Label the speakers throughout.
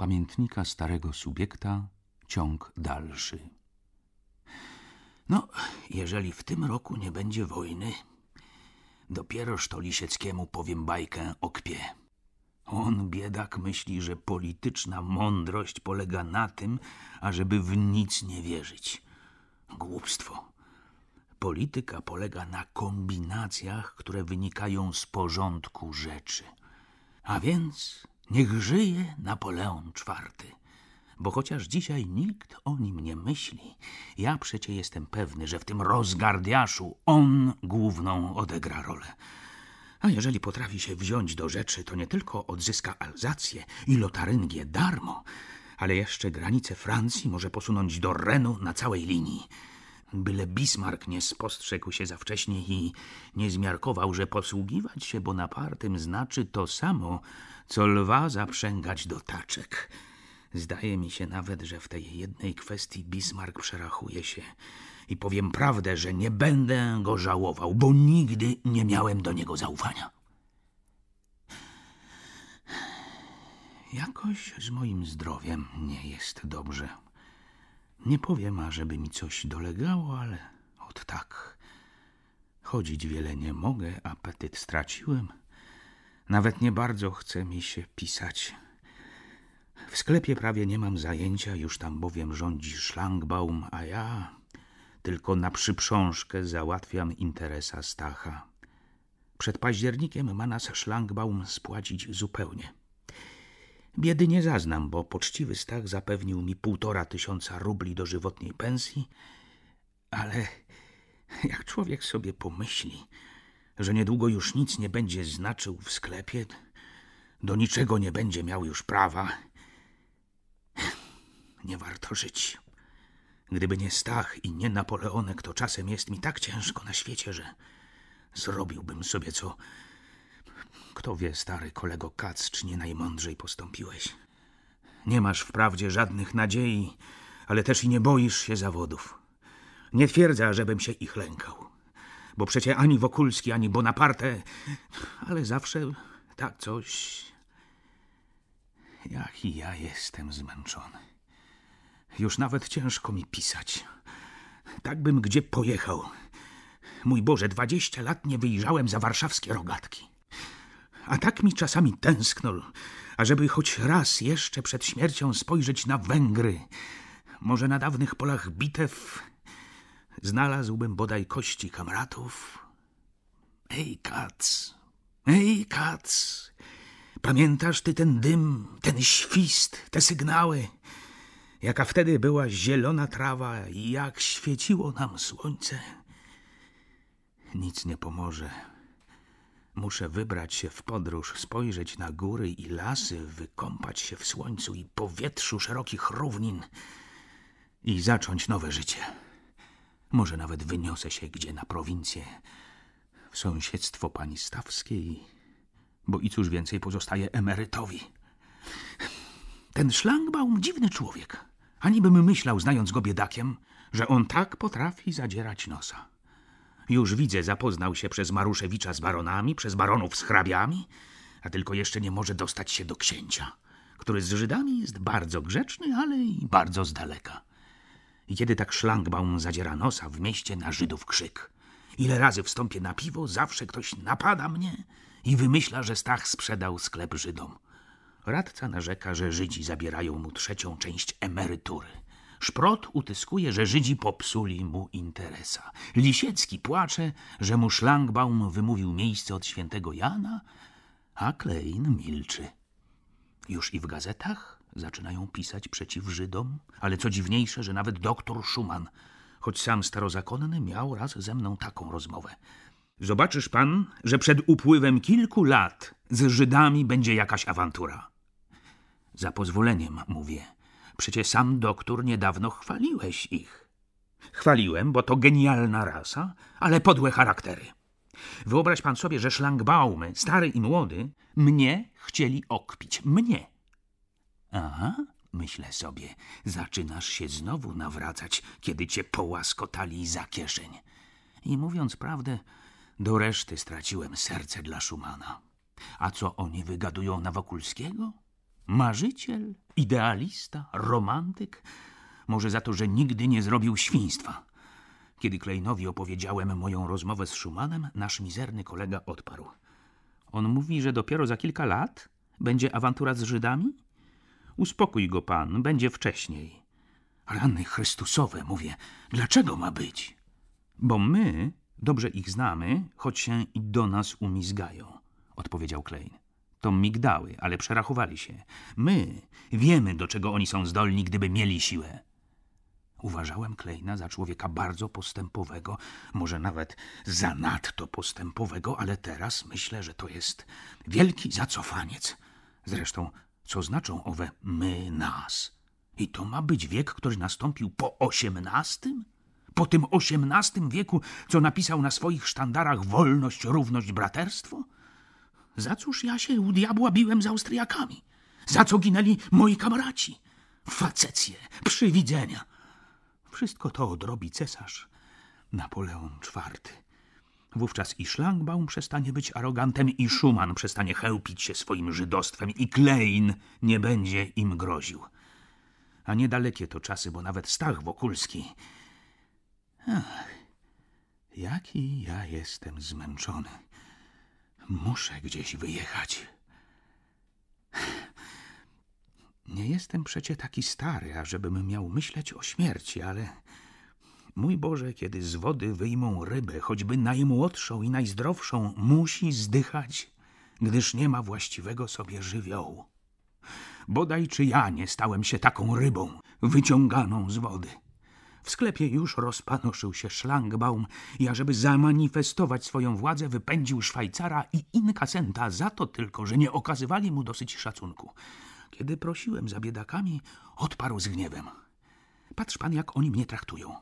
Speaker 1: pamiętnika starego subiekta, ciąg dalszy. No, jeżeli w tym roku nie będzie wojny, dopieroż to Lisieckiemu powiem bajkę o kpie. On, biedak, myśli, że polityczna mądrość polega na tym, ażeby w nic nie wierzyć. Głupstwo. Polityka polega na kombinacjach, które wynikają z porządku rzeczy. A więc Niech żyje Napoleon IV. Bo chociaż dzisiaj nikt o nim nie myśli, ja przecie jestem pewny, że w tym rozgardiaszu on główną odegra rolę. A jeżeli potrafi się wziąć do rzeczy, to nie tylko odzyska Alzację i Lotaryngię darmo, ale jeszcze granice Francji może posunąć do Renu na całej linii. Byle Bismarck nie spostrzegł się za wcześnie i nie zmiarkował, że posługiwać się Bonapartym znaczy to samo, co lwa zaprzęgać do taczek. Zdaje mi się nawet, że w tej jednej kwestii Bismarck przerachuje się. I powiem prawdę, że nie będę go żałował, bo nigdy nie miałem do niego zaufania. Jakoś z moim zdrowiem nie jest dobrze. Nie powiem, ażeby mi coś dolegało, ale od tak. Chodzić wiele nie mogę, apetyt straciłem. Nawet nie bardzo chce mi się pisać. W sklepie prawie nie mam zajęcia, już tam bowiem rządzi szlangbaum, a ja tylko na przyprzążkę załatwiam interesa Stacha. Przed październikiem ma nas szlangbaum spłacić zupełnie. Biedy nie zaznam, bo poczciwy Stach zapewnił mi półtora tysiąca rubli dożywotniej pensji, ale jak człowiek sobie pomyśli, że niedługo już nic nie będzie znaczył w sklepie, do niczego nie będzie miał już prawa, nie warto żyć. Gdyby nie Stach i nie Napoleonek, to czasem jest mi tak ciężko na świecie, że zrobiłbym sobie co kto wie, stary kolego Kac, czy nie najmądrzej postąpiłeś. Nie masz wprawdzie żadnych nadziei, ale też i nie boisz się zawodów. Nie twierdza, żebym się ich lękał, bo przecie ani Wokulski, ani Bonaparte, ale zawsze tak coś... i ja jestem zmęczony. Już nawet ciężko mi pisać. Tak bym gdzie pojechał. Mój Boże, dwadzieścia lat nie wyjrzałem za warszawskie rogatki. A tak mi czasami tęsknął, ażeby choć raz jeszcze przed śmiercią spojrzeć na Węgry. Może na dawnych polach bitew znalazłbym bodaj kości kamratów. Ej, kac! Ej, kac! Pamiętasz ty ten dym, ten świst, te sygnały? Jaka wtedy była zielona trawa i jak świeciło nam słońce? Nic nie pomoże. Muszę wybrać się w podróż, spojrzeć na góry i lasy, wykąpać się w słońcu i powietrzu szerokich równin i zacząć nowe życie. Może nawet wyniosę się gdzie na prowincję, w sąsiedztwo pani Stawskiej, bo i cóż więcej pozostaje emerytowi. Ten szlangbaum dziwny człowiek. Ani bym myślał, znając go biedakiem, że on tak potrafi zadzierać nosa. Już widzę, zapoznał się przez Maruszewicza z baronami, przez baronów z hrabiami, a tylko jeszcze nie może dostać się do księcia, który z Żydami jest bardzo grzeczny, ale i bardzo z daleka. I kiedy tak szlangbaum zadziera nosa, w mieście na Żydów krzyk. Ile razy wstąpię na piwo, zawsze ktoś napada mnie i wymyśla, że Stach sprzedał sklep Żydom. Radca narzeka, że Żydzi zabierają mu trzecią część emerytury – Szprot utyskuje, że Żydzi popsuli mu interesa. Lisiecki płacze, że mu szlangbaum wymówił miejsce od świętego Jana, a Klein milczy. Już i w gazetach zaczynają pisać przeciw Żydom, ale co dziwniejsze, że nawet doktor Schumann, choć sam starozakonny, miał raz ze mną taką rozmowę. Zobaczysz pan, że przed upływem kilku lat z Żydami będzie jakaś awantura. Za pozwoleniem, mówię Przecie sam doktor niedawno chwaliłeś ich. Chwaliłem, bo to genialna rasa, ale podłe charaktery. Wyobraź pan sobie, że szlangbaumy, stary i młody, mnie chcieli okpić. Mnie. Aha, myślę sobie, zaczynasz się znowu nawracać, kiedy cię połaskotali za kieszeń. I mówiąc prawdę, do reszty straciłem serce dla Szumana. A co oni wygadują na Wokulskiego? Marzyciel, idealista, romantyk. Może za to, że nigdy nie zrobił świństwa. Kiedy Kleinowi opowiedziałem moją rozmowę z Schumannem, nasz mizerny kolega odparł. On mówi, że dopiero za kilka lat będzie awantura z Żydami? Uspokój go pan, będzie wcześniej. Rany Chrystusowe, mówię, dlaczego ma być? Bo my dobrze ich znamy, choć się i do nas umizgają, odpowiedział Klein. To migdały, ale przerachowali się. My wiemy, do czego oni są zdolni, gdyby mieli siłę. Uważałem Klejna za człowieka bardzo postępowego, może nawet zanadto postępowego, ale teraz myślę, że to jest wielki zacofaniec. Zresztą, co znaczą owe my nas? I to ma być wiek, który nastąpił po osiemnastym? Po tym osiemnastym wieku, co napisał na swoich sztandarach wolność, równość, braterstwo? Za cóż ja się u diabła biłem z Austriakami? Za co ginęli moi kamraci? Facecje, przywidzenia. Wszystko to odrobi cesarz Napoleon IV. Wówczas i Szlangbaum przestanie być arogantem, i Schumann przestanie chełpić się swoim żydostwem, i Klein nie będzie im groził. A niedalekie to czasy, bo nawet Stach Wokulski... Ach, jaki ja jestem zmęczony. Muszę gdzieś wyjechać. Nie jestem przecie taki stary, ażebym miał myśleć o śmierci, ale mój Boże, kiedy z wody wyjmą rybę, choćby najmłodszą i najzdrowszą, musi zdychać, gdyż nie ma właściwego sobie żywiołu. Bodaj czy ja nie stałem się taką rybą, wyciąganą z wody. W sklepie już rozpanoszył się szlangbaum i ażeby zamanifestować swoją władzę, wypędził Szwajcara i inkasenta za to tylko, że nie okazywali mu dosyć szacunku. Kiedy prosiłem za biedakami, odparł z gniewem. Patrz pan, jak oni mnie traktują.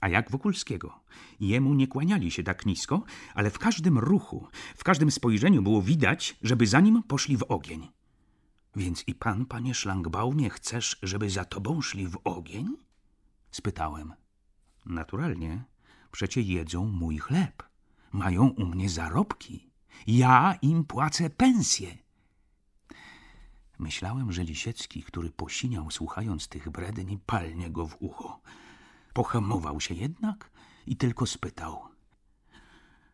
Speaker 1: A jak Wokulskiego? Jemu nie kłaniali się tak nisko, ale w każdym ruchu, w każdym spojrzeniu było widać, żeby za nim poszli w ogień. Więc i pan, panie szlangbaumie, chcesz, żeby za tobą szli w ogień? spytałem. Naturalnie, przecie jedzą mój chleb. Mają u mnie zarobki. Ja im płacę pensję. Myślałem, że Lisiecki, który posiniał słuchając tych bredni, palnie go w ucho. Pohamował się jednak i tylko spytał.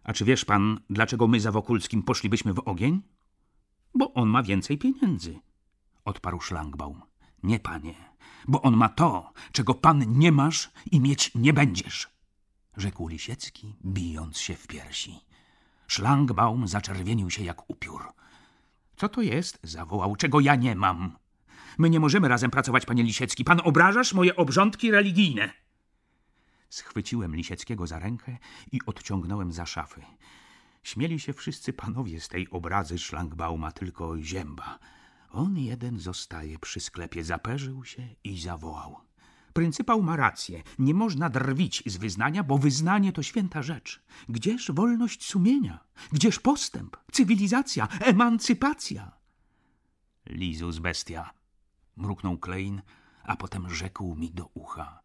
Speaker 1: A czy wiesz pan, dlaczego my za Wokulskim poszlibyśmy w ogień? Bo on ma więcej pieniędzy, odparł szlangbaum. Nie, panie, bo on ma to, czego pan nie masz i mieć nie będziesz, rzekł Lisiecki, bijąc się w piersi. Szlangbaum zaczerwienił się jak upiór. Co to jest? zawołał, czego ja nie mam. My nie możemy razem pracować, panie Lisiecki. Pan obrażasz moje obrządki religijne. Schwyciłem Lisieckiego za rękę i odciągnąłem za szafy. Śmieli się wszyscy panowie z tej obrazy szlangbauma, tylko zięba. On jeden zostaje przy sklepie, zaperzył się i zawołał. Pryncypał ma rację, nie można drwić z wyznania, bo wyznanie to święta rzecz. Gdzież wolność sumienia? Gdzież postęp, cywilizacja, emancypacja? Lizus bestia, mruknął Klein, a potem rzekł mi do ucha.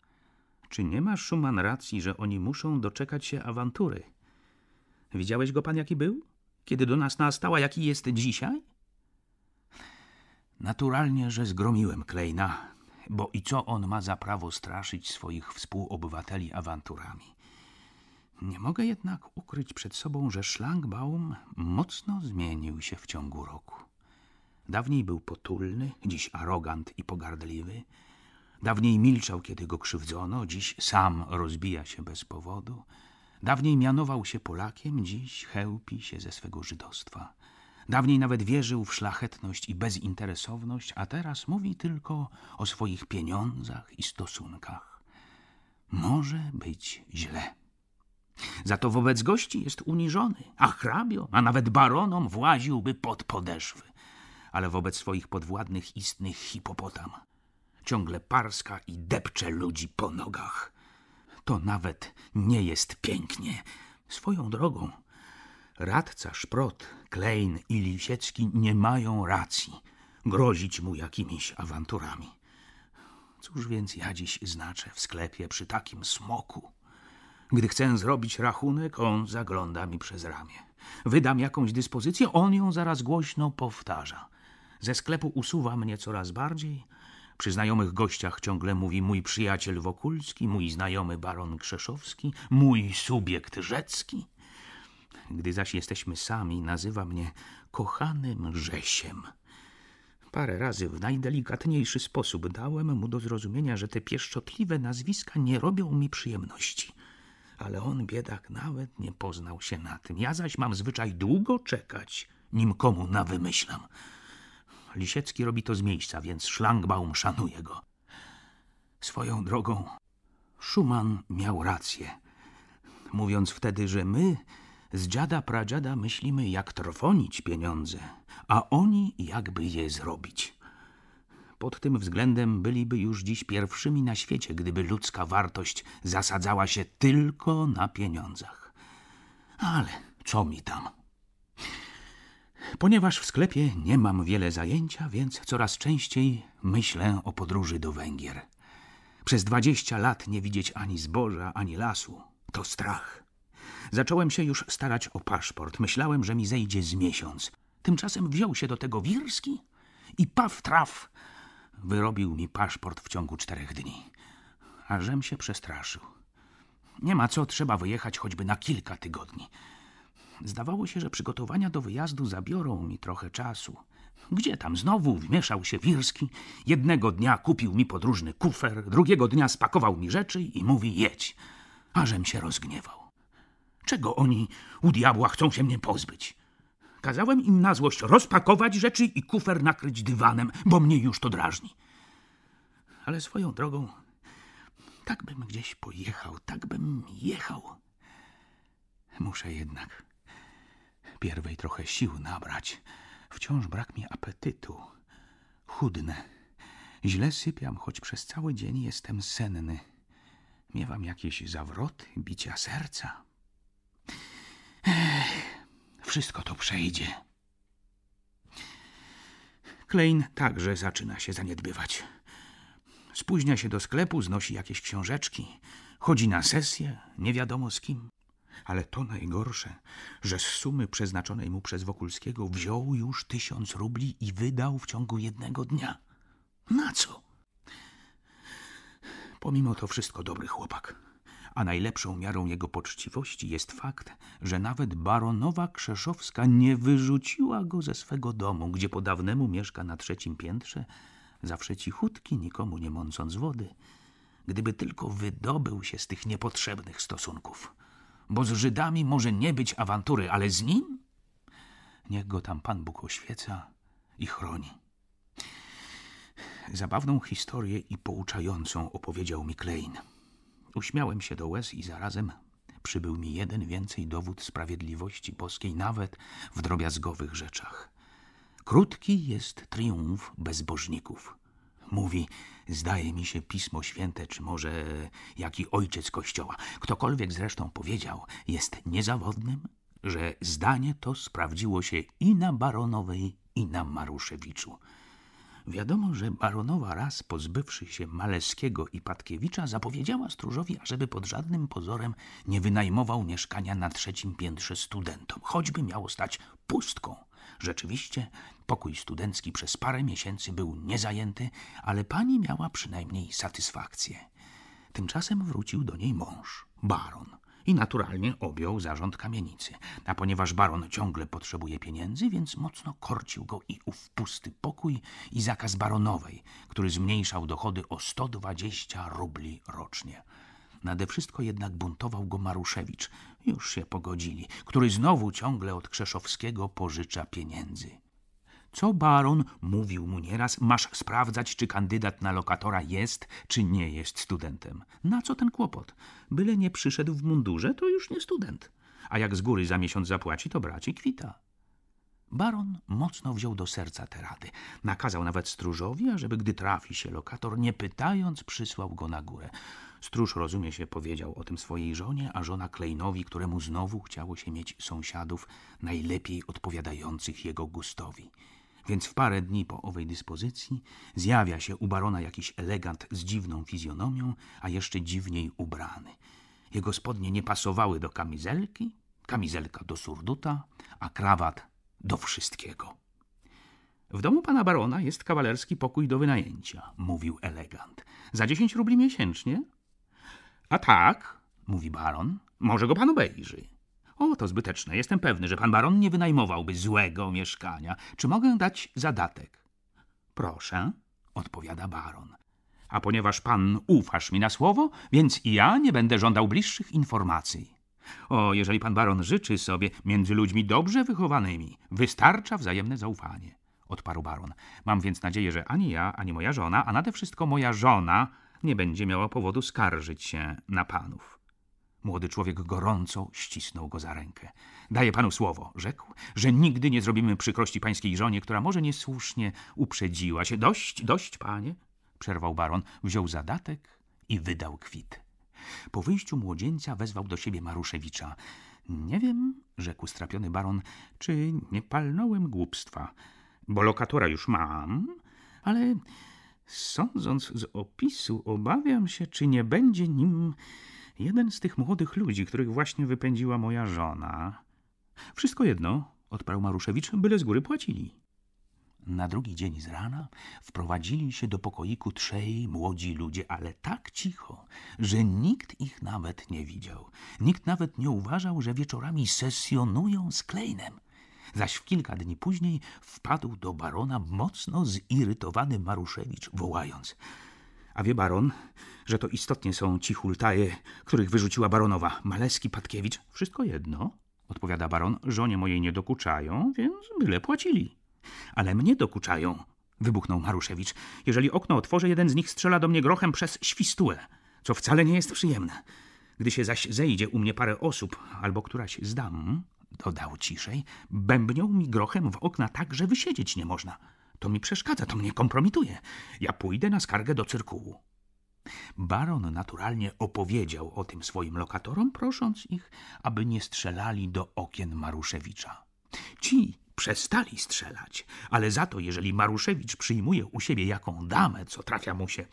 Speaker 1: Czy nie ma Schumann racji, że oni muszą doczekać się awantury? Widziałeś go pan, jaki był? Kiedy do nas nastała, jaki jest dzisiaj? Naturalnie, że zgromiłem Klejna, bo i co on ma za prawo straszyć swoich współobywateli awanturami? Nie mogę jednak ukryć przed sobą, że szlangbaum mocno zmienił się w ciągu roku. Dawniej był potulny, dziś arogant i pogardliwy. Dawniej milczał, kiedy go krzywdzono, dziś sam rozbija się bez powodu. Dawniej mianował się Polakiem, dziś chełpi się ze swego żydostwa. Dawniej nawet wierzył w szlachetność i bezinteresowność, a teraz mówi tylko o swoich pieniądzach i stosunkach. Może być źle. Za to wobec gości jest uniżony, a hrabiom, a nawet baronom właziłby pod podeszwy. Ale wobec swoich podwładnych istnych hipopotam. Ciągle parska i depcze ludzi po nogach. To nawet nie jest pięknie. Swoją drogą Radca Szprot, Klein i Lisiecki nie mają racji grozić mu jakimiś awanturami. Cóż więc ja dziś znaczę w sklepie przy takim smoku? Gdy chcę zrobić rachunek, on zagląda mi przez ramię. Wydam jakąś dyspozycję, on ją zaraz głośno powtarza. Ze sklepu usuwa mnie coraz bardziej. Przy znajomych gościach ciągle mówi mój przyjaciel Wokulski, mój znajomy baron Krzeszowski, mój subjekt Rzecki. Gdy zaś jesteśmy sami, nazywa mnie kochanym Rzesiem. Parę razy w najdelikatniejszy sposób dałem mu do zrozumienia, że te pieszczotliwe nazwiska nie robią mi przyjemności. Ale on, biedak, nawet nie poznał się na tym. Ja zaś mam zwyczaj długo czekać, nim komu nawymyślam. Lisiecki robi to z miejsca, więc szlangbaum szanuje go. Swoją drogą, Schumann miał rację, mówiąc wtedy, że my z dziada pradziada myślimy, jak trwonić pieniądze, a oni jakby je zrobić. Pod tym względem byliby już dziś pierwszymi na świecie, gdyby ludzka wartość zasadzała się tylko na pieniądzach. Ale co mi tam? Ponieważ w sklepie nie mam wiele zajęcia, więc coraz częściej myślę o podróży do Węgier. Przez dwadzieścia lat nie widzieć ani zboża, ani lasu. To strach. Zacząłem się już starać o paszport. Myślałem, że mi zejdzie z miesiąc. Tymczasem wziął się do tego Wirski i paw traf wyrobił mi paszport w ciągu czterech dni. A żem się przestraszył. Nie ma co, trzeba wyjechać choćby na kilka tygodni. Zdawało się, że przygotowania do wyjazdu zabiorą mi trochę czasu. Gdzie tam znowu wmieszał się Wirski? Jednego dnia kupił mi podróżny kufer, drugiego dnia spakował mi rzeczy i mówi jedź. Ażem się rozgniewał. Czego oni u diabła chcą się mnie pozbyć? Kazałem im na złość rozpakować rzeczy i kufer nakryć dywanem, bo mnie już to drażni. Ale swoją drogą, tak bym gdzieś pojechał, tak bym jechał. Muszę jednak pierwej trochę sił nabrać. Wciąż brak mi apetytu. Chudne. Źle sypiam, choć przez cały dzień jestem senny. Miewam jakieś zawroty, bicia serca. Ech, wszystko to przejdzie. Klein także zaczyna się zaniedbywać. Spóźnia się do sklepu, znosi jakieś książeczki, chodzi na sesję, nie wiadomo z kim. Ale to najgorsze, że z sumy przeznaczonej mu przez Wokulskiego wziął już tysiąc rubli i wydał w ciągu jednego dnia. Na co? Pomimo to wszystko dobry chłopak a najlepszą miarą jego poczciwości jest fakt, że nawet baronowa Krzeszowska nie wyrzuciła go ze swego domu, gdzie po dawnemu mieszka na trzecim piętrze, zawsze cichutki, nikomu nie mącąc wody, gdyby tylko wydobył się z tych niepotrzebnych stosunków. Bo z Żydami może nie być awantury, ale z nim? Niech go tam Pan Bóg oświeca i chroni. Zabawną historię i pouczającą opowiedział mi Klein. Uśmiałem się do łez i zarazem przybył mi jeden więcej dowód sprawiedliwości boskiej, nawet w drobiazgowych rzeczach. Krótki jest triumf bezbożników. Mówi, zdaje mi się Pismo Święte, czy może jaki ojciec Kościoła. Ktokolwiek zresztą powiedział, jest niezawodnym, że zdanie to sprawdziło się i na Baronowej, i na Maruszewiczu. Wiadomo, że baronowa raz pozbywszy się Maleskiego i Patkiewicza zapowiedziała stróżowi, ażeby pod żadnym pozorem nie wynajmował mieszkania na trzecim piętrze studentom, choćby miało stać pustką. Rzeczywiście pokój studencki przez parę miesięcy był niezajęty, ale pani miała przynajmniej satysfakcję. Tymczasem wrócił do niej mąż, baron – i naturalnie objął zarząd kamienicy. A ponieważ baron ciągle potrzebuje pieniędzy, więc mocno korcił go i ów pusty pokój i zakaz baronowej, który zmniejszał dochody o 120 rubli rocznie. Nade wszystko jednak buntował go Maruszewicz, już się pogodzili, który znowu ciągle od Krzeszowskiego pożycza pieniędzy. Co baron mówił mu nieraz, masz sprawdzać, czy kandydat na lokatora jest, czy nie jest studentem. Na co ten kłopot? Byle nie przyszedł w mundurze, to już nie student. A jak z góry za miesiąc zapłaci, to braci kwita. Baron mocno wziął do serca te rady. Nakazał nawet stróżowi, ażeby gdy trafi się lokator, nie pytając, przysłał go na górę. Stróż, rozumie się, powiedział o tym swojej żonie, a żona Klejnowi, któremu znowu chciało się mieć sąsiadów, najlepiej odpowiadających jego gustowi. Więc w parę dni po owej dyspozycji zjawia się u barona jakiś elegant z dziwną fizjonomią, a jeszcze dziwniej ubrany. Jego spodnie nie pasowały do kamizelki, kamizelka do surduta, a krawat do wszystkiego. W domu pana barona jest kawalerski pokój do wynajęcia, mówił elegant. Za dziesięć rubli miesięcznie? A tak, mówi baron, może go pan obejrzy. O, to zbyteczne. Jestem pewny, że pan baron nie wynajmowałby złego mieszkania. Czy mogę dać zadatek? Proszę, odpowiada baron. A ponieważ pan ufasz mi na słowo, więc i ja nie będę żądał bliższych informacji. O, jeżeli pan baron życzy sobie między ludźmi dobrze wychowanymi, wystarcza wzajemne zaufanie, odparł baron. Mam więc nadzieję, że ani ja, ani moja żona, a nade wszystko moja żona nie będzie miała powodu skarżyć się na panów. Młody człowiek gorąco ścisnął go za rękę. Daję panu słowo, rzekł, że nigdy nie zrobimy przykrości pańskiej żonie, która może niesłusznie uprzedziła się. Dość, dość, panie, przerwał baron, wziął zadatek i wydał kwit. Po wyjściu młodzieńca wezwał do siebie Maruszewicza. Nie wiem, rzekł strapiony baron, czy nie palnąłem głupstwa, bo lokatora już mam, ale sądząc z opisu, obawiam się, czy nie będzie nim Jeden z tych młodych ludzi, których właśnie wypędziła moja żona. Wszystko jedno, odparł Maruszewicz, byle z góry płacili. Na drugi dzień z rana wprowadzili się do pokoiku trzej młodzi ludzie, ale tak cicho, że nikt ich nawet nie widział. Nikt nawet nie uważał, że wieczorami sesjonują z Kleinem. Zaś w kilka dni później wpadł do barona mocno zirytowany Maruszewicz, wołając – a wie baron, że to istotnie są ci hultaje, których wyrzuciła baronowa. Maleski, Patkiewicz, wszystko jedno, odpowiada baron. Żonie mojej nie dokuczają, więc byle płacili. Ale mnie dokuczają, wybuchnął Maruszewicz. Jeżeli okno otworzę, jeden z nich strzela do mnie grochem przez świstułę, co wcale nie jest przyjemne. Gdy się zaś zejdzie u mnie parę osób, albo któraś z dam, dodał ciszej, bębnią mi grochem w okna tak, że wysiedzieć nie można. To mi przeszkadza, to mnie kompromituje. Ja pójdę na skargę do cyrkułu. Baron naturalnie opowiedział o tym swoim lokatorom, prosząc ich, aby nie strzelali do okien Maruszewicza. Ci przestali strzelać, ale za to, jeżeli Maruszewicz przyjmuje u siebie jaką damę, co trafia mu się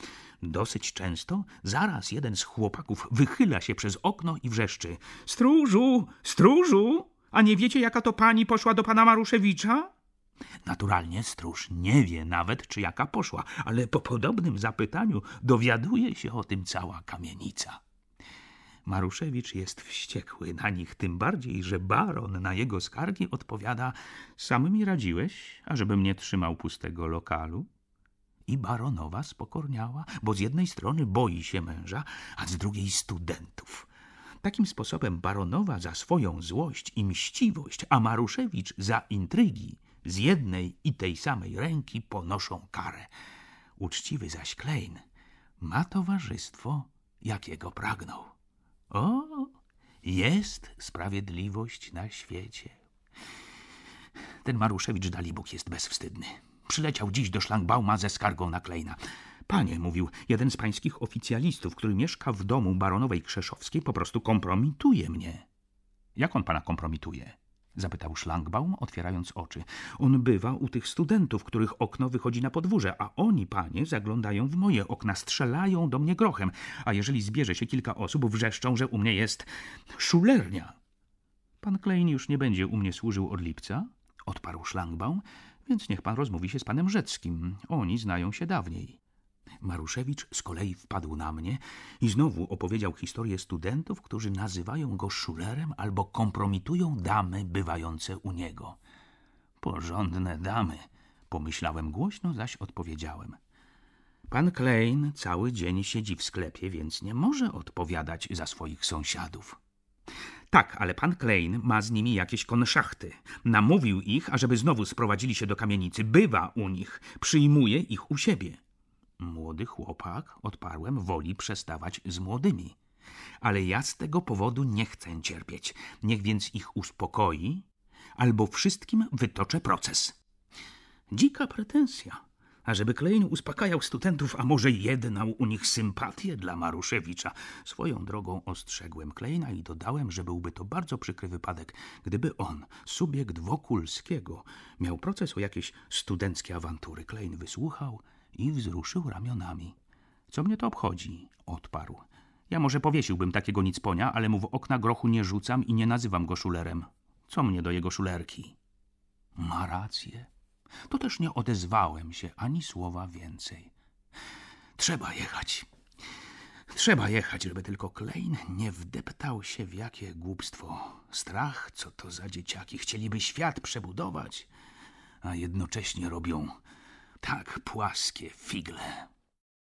Speaker 1: dosyć często, zaraz jeden z chłopaków wychyla się przez okno i wrzeszczy: Stróżu, stróżu, a nie wiecie, jaka to pani poszła do pana Maruszewicza? Naturalnie stróż nie wie nawet, czy jaka poszła, ale po podobnym zapytaniu dowiaduje się o tym cała kamienica. Maruszewicz jest wściekły na nich, tym bardziej, że baron na jego skargi odpowiada Sam mi radziłeś, ażebym nie trzymał pustego lokalu? I baronowa spokorniała, bo z jednej strony boi się męża, a z drugiej studentów. Takim sposobem baronowa za swoją złość i mściwość, a Maruszewicz za intrygi – z jednej i tej samej ręki ponoszą karę. Uczciwy zaś Klein ma towarzystwo, jakiego pragnął. O, jest sprawiedliwość na świecie. Ten Maruszewicz Dalibóg jest bezwstydny. Przyleciał dziś do szlangbauma ze skargą na Kleina. Panie, mówił, jeden z pańskich oficjalistów, który mieszka w domu baronowej Krzeszowskiej, po prostu kompromituje mnie. Jak on pana kompromituje? Zapytał szlangbaum, otwierając oczy. On bywa u tych studentów, których okno wychodzi na podwórze, a oni, panie, zaglądają w moje okna, strzelają do mnie grochem, a jeżeli zbierze się kilka osób, wrzeszczą, że u mnie jest szulernia. Pan Klein już nie będzie u mnie służył od lipca, odparł szlangbaum, więc niech pan rozmówi się z panem Rzeckim. Oni znają się dawniej. Maruszewicz z kolei wpadł na mnie i znowu opowiedział historię studentów, którzy nazywają go szulerem albo kompromitują damy bywające u niego. Porządne damy, pomyślałem głośno, zaś odpowiedziałem. Pan Klein cały dzień siedzi w sklepie, więc nie może odpowiadać za swoich sąsiadów. Tak, ale pan Klein ma z nimi jakieś konszachty. Namówił ich, ażeby znowu sprowadzili się do kamienicy. Bywa u nich, przyjmuje ich u siebie. Młody chłopak, odparłem, woli przestawać z młodymi. Ale ja z tego powodu nie chcę cierpieć. Niech więc ich uspokoi, albo wszystkim wytoczę proces. Dzika pretensja. A żeby Klein uspokajał studentów, a może jednał u nich sympatię dla Maruszewicza. Swoją drogą ostrzegłem Kleina i dodałem, że byłby to bardzo przykry wypadek, gdyby on, subjekt Wokulskiego, miał proces o jakieś studenckie awantury. Klein wysłuchał i wzruszył ramionami. Co mnie to obchodzi? odparł. Ja może powiesiłbym takiego nicponia, ale mu w okna grochu nie rzucam i nie nazywam go szulerem. Co mnie do jego szulerki? Ma rację. To też nie odezwałem się ani słowa więcej. Trzeba jechać. Trzeba jechać, żeby tylko Klein nie wdeptał się w jakie głupstwo. Strach, co to za dzieciaki. Chcieliby świat przebudować, a jednocześnie robią tak płaskie figle.